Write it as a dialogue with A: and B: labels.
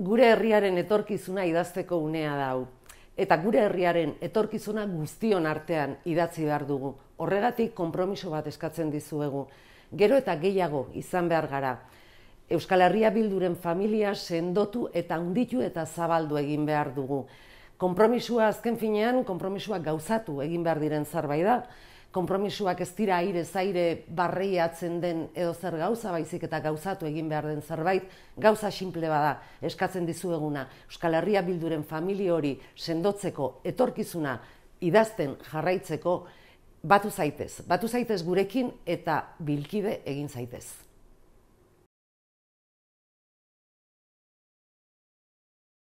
A: gure herriaren etorkizuna idazteko unea da hau. Eta gure herriaren etorkizuna guztion artean idatzi behar dugu. Horregatik konpromiso bat eskatzen dizuegu. Gero eta gehiago izan behar gara. Euskal Herria Bilduren familia sendotu eta unditu eta zabaldu egin behar dugu. Konpromisua azken finean, konpromisua gauzatu egin behar diren zerbait da konpromisuak ez dira aire zaire barreiatzen den edo zer gauza baizik eta gauzatu egin behar den zerbait, gauza sinple bada eskatzen dizueguna Euskal Herria Bilduren famili hori sendotzeko etorkizuna idazten jarraitzeko batu zaitez, batu zaitez gurekin eta bilkide egin zaitez.